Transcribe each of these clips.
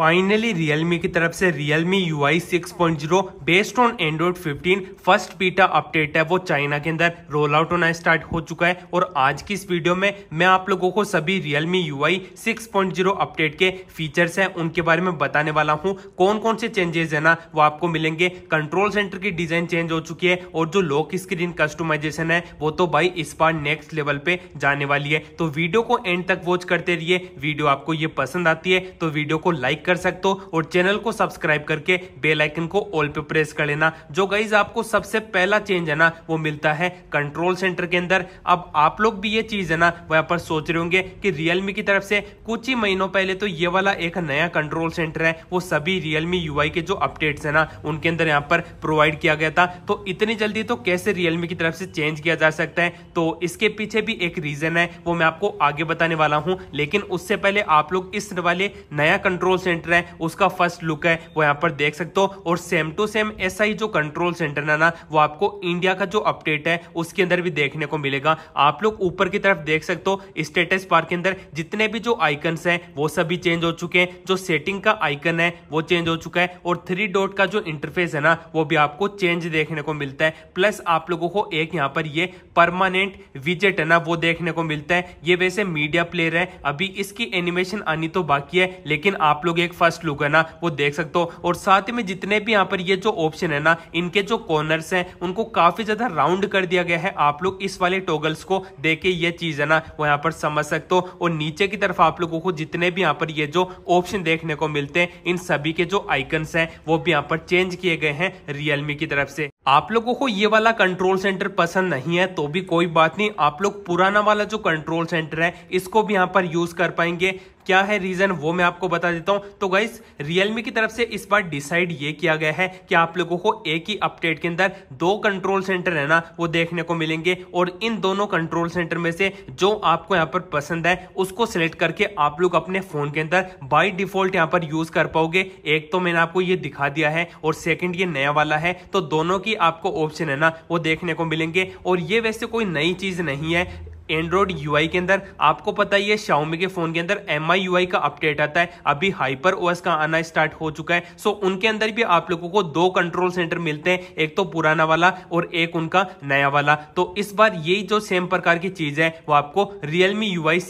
finally मी की तरफ से Mi U I six point zero based on Android fifteen first beta update है वो चाइना के अंदर रोल आउट होना स्टार्ट हो चुका है और आज की इस वीडियो में मैं आप लोगों को सभी Mi U I six point zero update के फीचर्स हैं उनके बारे में बताने वाला हूँ कौन कौन से चेंजेस है ना वो आपको मिलेंगे कंट्रोल सेंटर की डिजाइन चेंज हो चुकी है और जो लॉक स्क्रीन कस्टमाइजेशन है वो तो भाई इस बार नेक्स्ट लेवल पे जाने वाली है तो वीडियो को एंड तक वॉच करते रहिए वीडियो आपको ये पसंद आती है तो वीडियो को लाइक कर सकते हो और चैनल को सब्सक्राइब करके बेल आइकन को ऑल पे प्रेस कर लेना जो गाइज आपको सबसे पहला चेंज है ना वो मिलता है कंट्रोल सेंटर के अंदर अब आप लोग भी ये चीज है ना वहां पर सोच रहे होंगे कि रियलमी की तरफ से कुछ ही महीनों पहले तो ये वाला एक नया कंट्रोल सेंटर है वो सभी रियलमी यू के जो अपडेट्स है ना उनके अंदर यहाँ पर प्रोवाइड किया गया था तो इतनी जल्दी तो कैसे रियलमी की तरफ से चेंज किया जा सकता है तो इसके पीछे भी एक रीजन है वो मैं आपको आगे बताने वाला हूँ लेकिन उससे पहले आप लोग इस वाले नया कंट्रोल सेंटर सेंटर है उसका फर्स्ट लुक है वो यहाँ पर देख सकते हो और सेम टू सेम ऐसा ही जो कंट्रोल सेंटर है ना वो आपको इंडिया का जो अपडेट है उसके अंदर भी देखने को मिलेगा आप लोग ऊपर की तरफ देख सकते हो स्टेटस बार के अंदर जितने भी जो आइकन है वो सभी चेंज हो चुके हैं जो सेटिंग का आइकन है वो चेंज हो चुका है और थ्री डॉट का जो इंटरफेस है ना वो भी आपको चेंज देखने को मिलता है प्लस आप लोगों को एक यहाँ पर ये परमानेंट विजेट है ना वो देखने को मिलता है ये वैसे मीडिया प्लेयर है अभी इसकी एनिमेशन आनी तो बाकी है लेकिन आप लोग आगे एक फर्स्ट लुक है ना वो देख सकते हो और साथ ही में जितने भी यहाँ पर ये जो ऑप्शन है ना इनके जो कॉर्नर्स हैं उनको काफी ज्यादा राउंड कर दिया गया है आप लोग इस वाले टोगल्स को देख के ये चीज है ना वो यहाँ पर समझ सकते हो और नीचे की तरफ आप लोगों को जितने भी यहाँ पर ये जो ऑप्शन देखने को मिलते हैं इन सभी के जो आइकन्स हैं वो भी यहाँ पर चेंज किए गए हैं रियलमी की तरफ से आप लोगों को ये वाला कंट्रोल सेंटर पसंद नहीं है तो भी कोई बात नहीं आप लोग पुराना वाला जो कंट्रोल सेंटर है इसको भी यहाँ पर यूज कर पाएंगे क्या है रीजन वो मैं आपको बता देता हूं तो गाइस रियलमी की तरफ से इस बार डिसाइड ये किया गया है कि आप लोगों को एक ही अपडेट के अंदर दो कंट्रोल सेंटर है ना वो देखने को मिलेंगे और इन दोनों कंट्रोल सेंटर में से जो आपको यहाँ पर पसंद है उसको सिलेक्ट करके आप लोग अपने फोन के अंदर बाई डिफॉल्ट यहाँ पर यूज कर पाओगे एक तो मैंने आपको ये दिखा दिया है और सेकेंड ये नया वाला है तो दोनों की आपको ऑप्शन है ना वो देखने को मिलेंगे और ये वैसे कोई नई चीज नहीं है एंड्रॉइड यू के अंदर आपको पता ही है शाओमी के फोन के अंदर एम आई का अपडेट आता है अभी हाइपर ओएस का आना स्टार्ट हो चुका है सो उनके अंदर भी आप लोगों को दो कंट्रोल सेंटर मिलते हैं एक तो पुराना वाला और एक उनका नया वाला तो इस बार यही जो सेम प्रकार की चीज है वो आपको रियलमी यू आई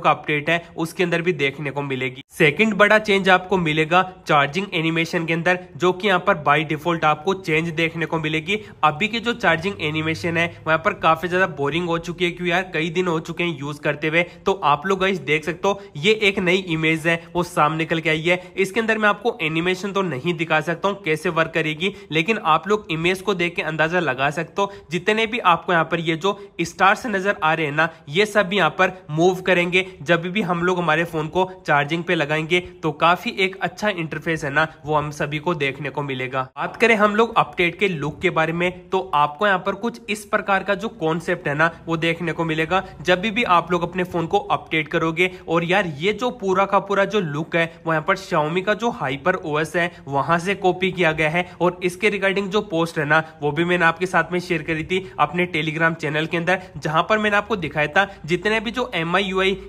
का अपडेट है उसके अंदर भी देखने को मिलेगी सेकेंड बड़ा चेंज आपको मिलेगा चार्जिंग एनिमेशन के अंदर जो कि यहाँ पर बाई डिफॉल्ट आपको चेंज देखने को मिलेगी अभी की जो चार्जिंग एनिमेशन है वहां पर काफी ज्यादा बोरिंग हो चुकी है क्यों यार कई दिन हो चुके हैं यूज करते हुए तो आप लोग गाइस देख सकते हो ये एक नई इमेज है वो सामने निकल के आई है इसके अंदर मैं आपको एनिमेशन तो नहीं दिखा सकता हूँ कैसे वर्क करेगी लेकिन आप लोग इमेज को देख के अंदाजा लगा सकते हो जितने भी आपको यहाँ पर ये जो स्टार्स नजर आ रहे हैं ना ये सब भी यहाँ पर मूव करेंगे जब भी हम लोग हमारे फोन को चार्जिंग पे लगाएंगे तो काफी एक अच्छा इंटरफेस है ना वो हम सभी को देखने को मिलेगा बात करें हम लोग अपडेट के लुक के बारे में तो आपको यहाँ पर कुछ इस प्रकार का जो कॉन्सेप्ट है ना वो देखने को मिलेगा मिलेगा जब भी भी आप लोग अपने फोन को अपडेट करोगे और यार ये जो पूरा का पूरा जो लुक है वो यहाँ पर शाउमी का जो हाइपर ओएस है वहां से कॉपी किया गया है और इसके रिगार्डिंग जो पोस्ट है ना वो भी मैंने आपके साथ में शेयर करी थी अपने टेलीग्राम चैनल के अंदर जहां पर मैंने आपको दिखाया था जितने भी जो एम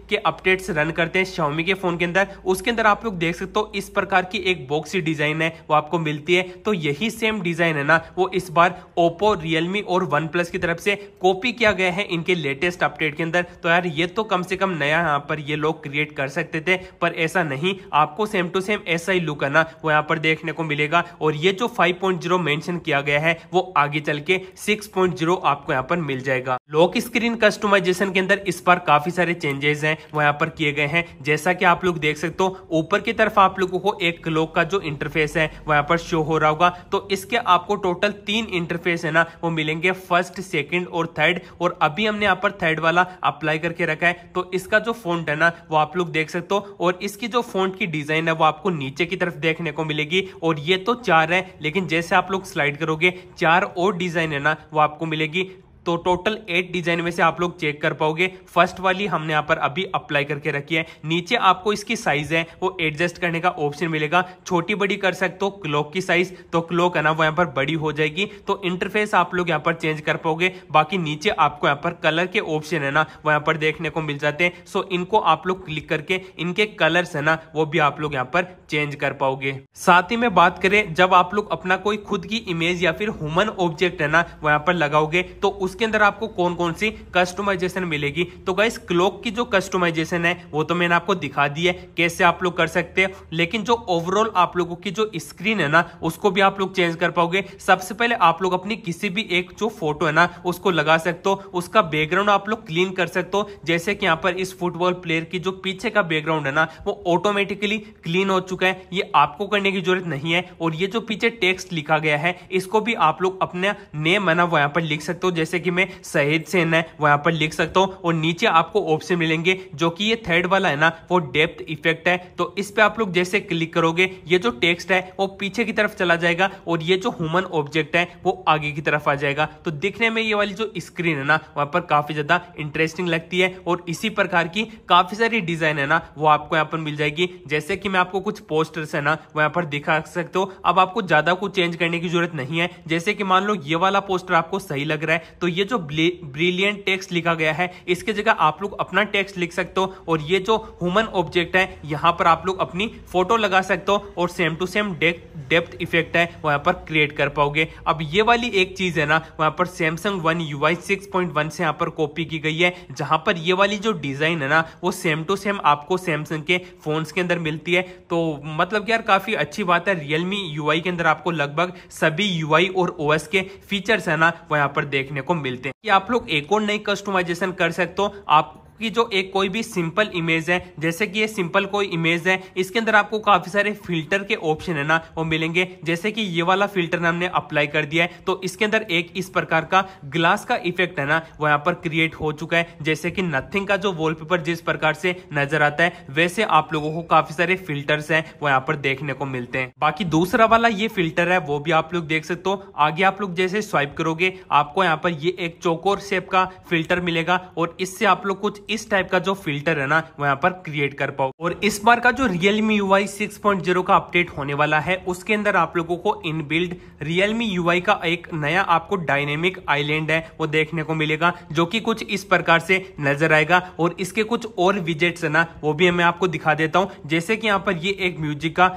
के अपडेट्स रन करते हैं शाउमी के फोन के अंदर उसके अंदर आप लोग देख सकते हो इस प्रकार की एक बॉक्स डिजाइन है वो आपको मिलती है तो यही सेम डिजाइन है ना वो इस बार ओप्पो रियलमी और वन प्लस की तरफ से कॉपी किया गया है इनके लेटेस्ट लेटेस्ट अपडेट के अंदर तो यार ये तो कम से कम नया यहाँ पर ये लोग क्रिएट कर सकते थे पर ऐसा नहीं आपको सेम टू सेम ऐसा ही लुक है ना वो यहाँ पर देखने को मिलेगा और ये जो 5.0 मेंशन किया गया है वो आगे चल के 6.0 आपको यहाँ पर मिल जाएगा लॉक स्क्रीन कस्टमाइजेशन के अंदर इस बार काफी सारे चेंजेस है वो यहाँ पर किए गए हैं जैसा की आप लोग देख सकते हो ऊपर की तरफ आप लोगों को एक लोक का जो इंटरफेस है वो यहाँ पर शो हो रहा होगा तो इसके आपको टोटल तीन इंटरफेस है ना वो मिलेंगे फर्स्ट सेकेंड और थर्ड और अभी हमने यहाँ पर थर्ड वाला अप्लाई करके रखा है तो इसका जो फॉन्ट है ना वो आप लोग देख सकते हो और इसकी जो फॉन्ट की डिजाइन है वो आपको नीचे की तरफ देखने को मिलेगी और ये तो चार है लेकिन जैसे आप लोग स्लाइड करोगे चार और डिजाइन है ना वो आपको मिलेगी तो टोटल एट डिजाइन में से आप लोग चेक कर पाओगे फर्स्ट वाली हमने यहाँ पर अभी अप्लाई करके रखी है नीचे आपको इसकी साइज है वो एडजस्ट करने का ऑप्शन मिलेगा छोटी बड़ी कर सकते हो क्लॉक की साइज तो क्लॉक है ना वो यहाँ पर बड़ी हो जाएगी तो इंटरफेस आप लोग यहाँ पर चेंज कर पाओगे बाकी नीचे आपको यहाँ पर कलर के ऑप्शन है ना वो यहाँ पर देखने को मिल जाते हैं सो इनको आप लोग क्लिक करके इनके कलर्स है ना वो भी आप लोग यहाँ पर चेंज कर पाओगे साथ ही में बात करें जब आप लोग अपना कोई खुद की इमेज या फिर ह्यूमन ऑब्जेक्ट है ना वो यहाँ पर लगाओगे तो उस उसके अंदर आपको कौन कौन सी कस्टमाइजेशन मिलेगी तो गाइस क्लॉक की जो कस्टमाइजेशन है वो तो मैंने आपको दिखा दी है कैसे आप लोग कर सकते हैं लेकिन जो ओवरऑल आप लोगों की जो स्क्रीन है ना उसको भी आप लोग चेंज कर पाओगे सबसे पहले आप लोग अपनी किसी भी एक जो फोटो है ना उसको लगा सकते हो उसका बैकग्राउंड आप लोग क्लीन कर सकते हो जैसे कि यहाँ पर इस फुटबॉल प्लेयर की जो पीछे का बैकग्राउंड है ना वो ऑटोमेटिकली क्लीन हो चुका है ये आपको करने की जरूरत नहीं है और ये जो पीछे टेक्स्ट लिखा गया है इसको भी आप लोग अपना नेम है ना वो यहाँ पर लिख सकते हो जैसे कि मैं शहीद सेन है वो यहाँ पर लिख सकता हूँ और नीचे आपको ऑप्शन मिलेंगे जो कि ये थर्ड वाला है ना वो डेप्थ इफेक्ट है तो इस पर आप लोग जैसे क्लिक करोगे ये जो टेक्स्ट है वो पीछे की तरफ चला जाएगा और ये जो ह्यूमन ऑब्जेक्ट है वो आगे की तरफ आ जाएगा तो दिखने में ये वाली जो स्क्रीन है ना वहाँ पर काफी ज्यादा इंटरेस्टिंग लगती है और इसी प्रकार की काफी सारी डिजाइन है ना वो आपको यहाँ पर मिल जाएगी जैसे कि मैं आपको कुछ पोस्टर्स है ना वो यहाँ पर दिखा सकते हो अब आपको ज्यादा कुछ चेंज करने की जरूरत नहीं है जैसे कि मान लो ये वाला पोस्टर आपको सही लग रहा है तो ये जो ब्रिलियंट टेक्स्ट लिखा गया है इसके जगह आप लोग अपना टेक्स्ट लिख सकते हो और ये जो ह्यूमन ऑब्जेक्ट है यहाँ पर आप लोग अपनी फोटो लगा सकते हो और same to same depth effect है वहाँ पर क्रिएट कर पाओगे अब ये वाली एक चीज है ना वहाँ पर Samsung One U I six point one से यहाँ पर कॉपी की गई है जहाँ पर ये वाली जो डिजाइन है ना वो सेम टू सेम आपको सैमसंग के फोन के अंदर मिलती है तो मतलब यार काफी अच्छी बात है रियलमी यू के अंदर आपको लगभग सभी यू और ओ के फीचर्स है ना वो यहाँ पर देखने को मिलते हैं कि आप लोग एक और नई कस्टमाइजेशन कर सकते हो आप कि जो एक कोई भी सिंपल इमेज है जैसे कि ये सिंपल कोई इमेज है इसके अंदर आपको काफी सारे फिल्टर के ऑप्शन है ना वो मिलेंगे जैसे कि ये वाला फिल्टर हमने अप्लाई कर दिया है तो इसके अंदर एक इस प्रकार का ग्लास का इफेक्ट है ना यहाँ पर क्रिएट हो चुका है जैसे कि नथिंग का जो वॉलपेपर जिस प्रकार से नजर आता है वैसे आप लोगों को काफी सारे फिल्टर है वो यहाँ पर देखने को मिलते हैं बाकी दूसरा वाला ये फिल्टर है वो भी आप लोग देख सकते हो आगे आप लोग जैसे स्वाइप करोगे आपको यहाँ पर ये एक चौकोर शेप का फिल्टर मिलेगा और इससे आप लोग कुछ इस टाइप का जो फिल्टर है ना वो यहाँ पर क्रिएट कर पाओ और इस बार का जो रियलमी यू आई का अपडेट होने वाला है उसके अंदर आप लोगों को इनबिल्ड रियलमी यू का एक नया आपको डायनेमिक आईलैंड है वो देखने को मिलेगा जो की कुछ इस प्रकार से नजर आएगा और इसके कुछ और विजेट्स है ना वो भी मैं आपको दिखा देता हूँ जैसे कि यहाँ पर ये एक म्यूजिक का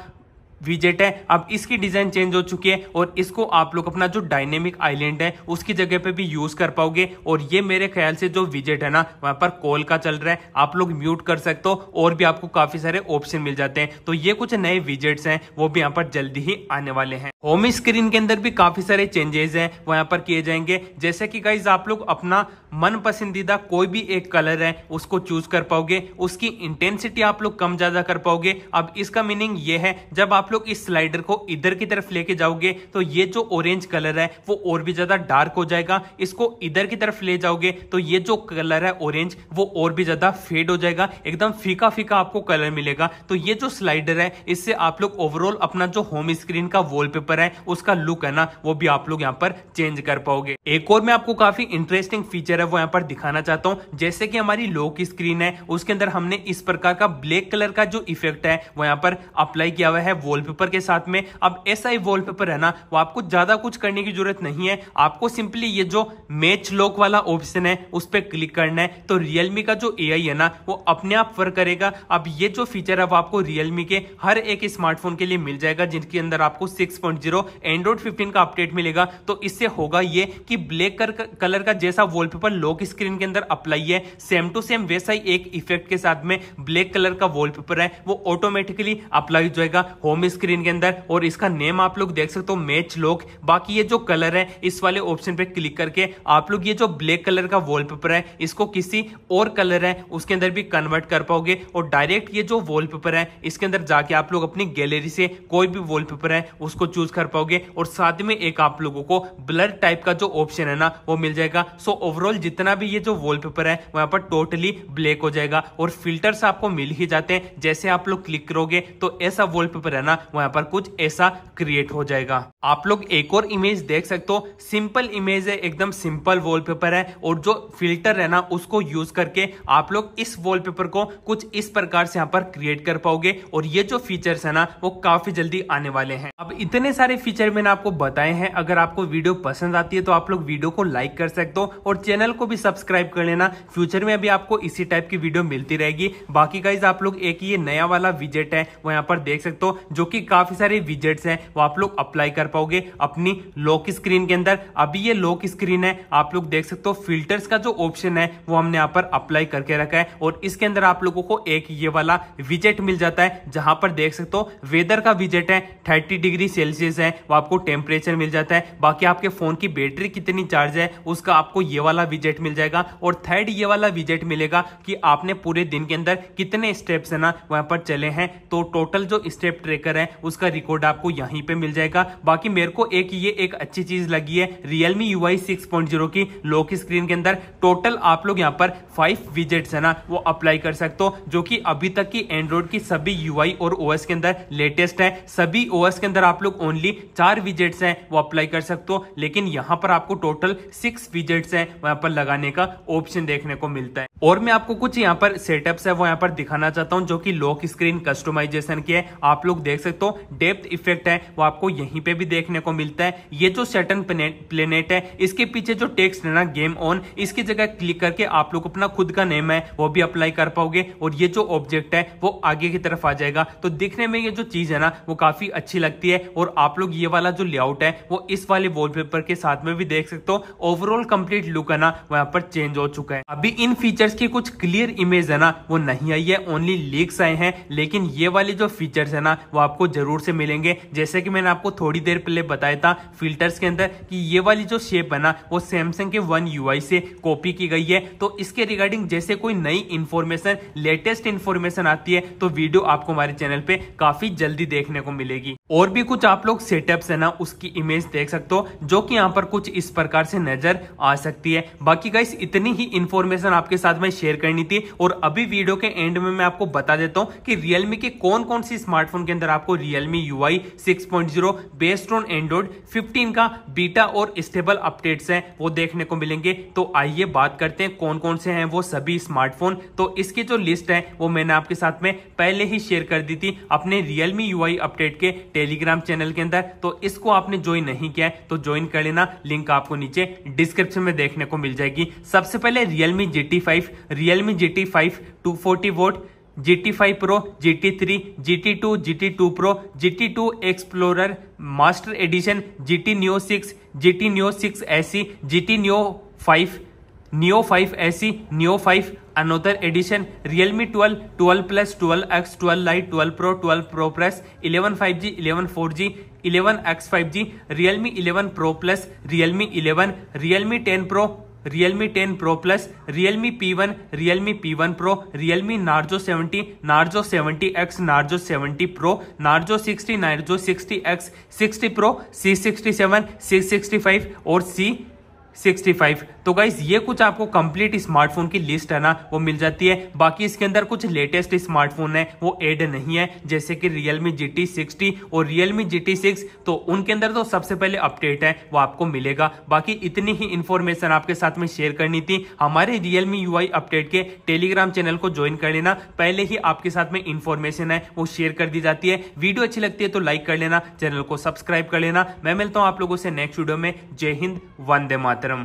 विजेट है अब इसकी डिजाइन चेंज हो चुकी है और इसको आप लोग अपना जो डायनेमिक आइलैंड है उसकी जगह पे भी यूज कर पाओगे और ये मेरे ख्याल से जो विजेट है ना वहां पर कॉल का चल रहा है आप लोग म्यूट कर सकते हो और भी आपको काफी सारे ऑप्शन मिल जाते हैं तो ये कुछ नए विजेट्स हैं वो भी यहाँ पर जल्दी ही आने वाले हैं होम स्क्रीन के अंदर भी काफी सारे चेंजेस हैं वहां पर किए जाएंगे जैसे कि गाइज आप लोग अपना मन पसंदीदा कोई भी एक कलर है उसको चूज कर पाओगे उसकी इंटेंसिटी आप लोग कम ज्यादा कर पाओगे अब इसका मीनिंग ये है जब आप लोग इस स्लाइडर को इधर की तरफ लेके जाओगे तो ये जो ऑरेंज कलर है वो और भी ज्यादा डार्क हो जाएगा इसको इधर की तरफ ले जाओगे तो ये जो कलर है ऑरेंज वो और भी ज्यादा फेड हो जाएगा एकदम फीका फीका आपको कलर मिलेगा तो ये जो स्लाइडर है इससे आप लोग ओवरऑल अपना जो होम स्क्रीन का वॉलपेपर है उसका लुक है ना वो भी आप लोग यहाँ पर चेंज कर पाओगे एक और में आपको काफी इंटरेस्टिंग फीचर है है वो यहाँ पर दिखाना चाहता हूँ जैसे कि हमारी लॉक स्क्रीन है उसके अंदर हमने इस प्रकार का ब्लैक कलर का जो इफेक्ट है वो यहाँ पर अप्लाई किया हुआ है वॉलपेपर के साथ में अब ऐसा ही वॉलपेपर है ना वो आपको ज्यादा कुछ करने की जरूरत नहीं है आपको सिंपली ये जो मैच लॉक वाला ऑप्शन है उस पर क्लिक करना है तो रियलमी का जो ए है ना वो अपने आप वर्क करेगा अब ये जो फीचर है वो आपको रियलमी के हर एक स्मार्टफोन के लिए मिल जाएगा जिनके अंदर आपको 6.0 एंड्रॉइड 15 का अपडेट मिलेगा तो इससे होगा ये कि ब्लैक कलर का जैसा वॉलपेपर लॉक स्क्रीन के अंदर अप्लाई है सेम टू सेम वैसा ही एक इफेक्ट के साथ में ब्लैक कलर का वॉलपेपर है वो ऑटोमेटिकली अप्लाई हो जाएगा होम स्क्रीन के अंदर और इसका नेम आप लोग देख सकते हो मैच लॉक बाकी ये जो कलर है इस वाले ऑप्शन पे क्लिक करके आप लोग ये जो ब्लैक कलर का वॉलपेपर है इसको किसी और कलर है उसके अंदर भी कन्वर्ट कर पाओगे और डायरेक्ट ये जो वॉलपेपर है इसके अंदर जाके आप लोग अपनी गैलरी से कोई भी वॉलपेपर है उसको चूज कर पाओगे और साथ में एक आप लोगों को ब्लर टाइप का जो ऑप्शन है ना वो मिल जाएगा सो ओवरऑल जितना भी ये जो वॉलपेपर है वहां पर टोटली ब्लैक हो जाएगा और फिल्टर्स आपको मिल ही जाते हैं जैसे आप लोग क्लिक करोगे तो ऐसा वॉलपेपर है ना वहां पर कुछ ऐसा क्रिएट हो जाएगा आप लोग एक और इमेज देख सकते हो सिंपल इमेज है एकदम सिंपल वॉलपेपर है और जो फिल्टर है ना उसको यूज करके आप लोग इस वॉलपेपर को कुछ इस प्रकार से यहाँ पर क्रिएट कर पाओगे और ये जो फीचर्स है ना वो काफी जल्दी आने वाले हैं अब इतने सारे फीचर मैंने आपको बताए हैं अगर आपको वीडियो पसंद आती है तो आप लोग वीडियो को लाइक कर सकते हो और चैनल चैनल को भी सब्सक्राइब कर लेना फ्यूचर में अभी आपको इसी टाइप की वीडियो मिलती रहेगी बाकी गाइज आप लोग एक ये नया वाला विजेट है वो यहाँ पर देख सकते हो जो कि काफी सारे विजेट्स हैं वो आप लोग अप्लाई कर पाओगे अपनी लॉक स्क्रीन के अंदर अभी ये लॉक स्क्रीन है आप लोग देख सकते हो फिल्टर्स का जो ऑप्शन है वो हमने यहाँ पर अप्लाई करके रखा है और इसके अंदर आप लोगों को एक ये वाला विजेट मिल जाता है जहां पर देख सकते हो वेदर का विजेट है थर्टी डिग्री सेल्सियस है वो आपको टेम्परेचर मिल जाता है बाकी आपके फोन की बैटरी कितनी चार्ज है उसका आपको ये वाला विजेट मिल जाएगा और थर्ड ये वाला विजेट मिलेगा कि आपने पूरे दिन के अंदर कितने स्टेप्स है ना वहां पर चले हैं तो टोटल जो स्टेप ट्रेकर है उसका रिकॉर्ड आपको यहीं पे मिल जाएगा बाकी मेरे को एक ये एक अच्छी चीज लगी है रियलमी यू आई की लॉक स्क्रीन के अंदर टोटल आप लोग यहाँ पर फाइव विजेट्स है ना वो अप्लाई कर सकते हो जो कि अभी तक की एंड्रॉइड की सभी यू और ओ के अंदर लेटेस्ट है सभी ओ के अंदर आप लोग ओनली चार विजेट्स हैं वो अप्लाई कर सकते हो लेकिन यहाँ पर आपको टोटल सिक्स विजेट्स हैं वहां पर लगाने का ऑप्शन देखने को मिलता है और मैं आपको कुछ यहाँ पर सेटअप्स है वो यहाँ पर दिखाना चाहता हूँ जो कि लॉक स्क्रीन कस्टमाइजेशन के है आप लोग देख सकते हो डेप्थ इफेक्ट है वो आपको यहीं पे भी देखने को मिलता है ये जो सेटन प्लेनेट है इसके पीछे जो टेक्स्ट है ना गेम ऑन इसकी जगह क्लिक करके आप लोग अपना खुद का नेम है वो भी अप्लाई कर पाओगे और ये जो ऑब्जेक्ट है वो आगे की तरफ आ जाएगा तो दिखने में ये जो चीज है ना वो काफी अच्छी लगती है और आप लोग ये वाला जो लेआउट है वो इस वाले वॉलपेपर के साथ में भी देख सकते हो ओवरऑल कंप्लीट लुक है ना वहां पर चेंज हो चुका है अभी इन फीचर्स की कुछ क्लियर इमेज है ना वो नहीं आई है ओनली लीक्स आए हैं लेकिन ये वाले जो फीचर्स है ना वो आपको जरूर से मिलेंगे जैसे कि मैंने आपको थोड़ी देर पहले बताया था फिल्टर्स के अंदर कि ये वाली जो शेप है ना वो सैमसंग के वन यू से कॉपी की गई है तो इसके रिगार्डिंग जैसे कोई नई इन्फॉर्मेशन लेटेस्ट इन्फॉर्मेशन आती है तो वीडियो आपको हमारे चैनल पर काफी जल्दी देखने को मिलेगी और भी कुछ आप लोग सेटअप्स है ना उसकी इमेज देख सकते हो जो कि यहाँ पर कुछ इस प्रकार से नजर आ सकती है बाकी गाइस इतनी ही इन्फॉर्मेशन आपके साथ में शेयर करनी थी और अभी वीडियो के एंड में मैं आपको बता देता हूँ कि रियलमी के कौन कौन सी स्मार्टफोन के अंदर आपको Realme U I six point zero based on Android fifteen का बीटा और स्टेबल अपडेट है वो देखने को मिलेंगे तो आइए बात करते हैं कौन कौन से है वो सभी स्मार्टफोन तो इसकी जो लिस्ट है वो मैंने आपके साथ में पहले ही शेयर कर दी थी अपने रियलमी यू अपडेट के टेलीग्राम चैनल के अंदर तो इसको आपने ज्वाइन नहीं किया है तो ज्वाइन कर लेना लिंक आपको नीचे डिस्क्रिप्शन में देखने को मिल जाएगी सबसे पहले Realme G T five Realme G T five two forty watt G T five pro G T three G T two G T two pro G T two explorer master edition G T neo six G T neo six C G T neo five neo five SE neo five another edition Realme twelve twelve plus twelve X twelve lite twelve pro twelve pro plus eleven five G eleven four G eleven X five G Realme eleven pro plus Realme eleven Realme ten pro Realme ten pro plus Realme P one Realme P one pro Realme Narzo seventy Narzo seventy X Narzo seventy pro Narzo sixty Narzo sixty X sixty pro C sixty seven C sixty five और C 65 तो guys ये कुछ आपको complete smartphone की list है ना वो मिल जाती है बाकी इसके अंदर कुछ लेटेस्ट स्मार्टफोन है वो एड नहीं है जैसे कि Realme GT 60 और Realme GT 6 तो उनके अंदर तो सबसे पहले अपडेट है वो आपको मिलेगा बाकी इतनी ही इन्फॉर्मेशन आपके साथ में शेयर करनी थी हमारे Realme UI अपडेट के टेलीग्राम चैनल को ज्वाइन कर लेना पहले ही आपके साथ में इन्फॉर्मेशन है वो शेयर कर दी जाती है वीडियो अच्छी लगती है तो लाइक कर लेना चैनल को सब्सक्राइब कर लेना मैं मिलता हूँ आप लोगों से नेक्स्ट वीडियो में जय हिंद वंदे माता മാത്രം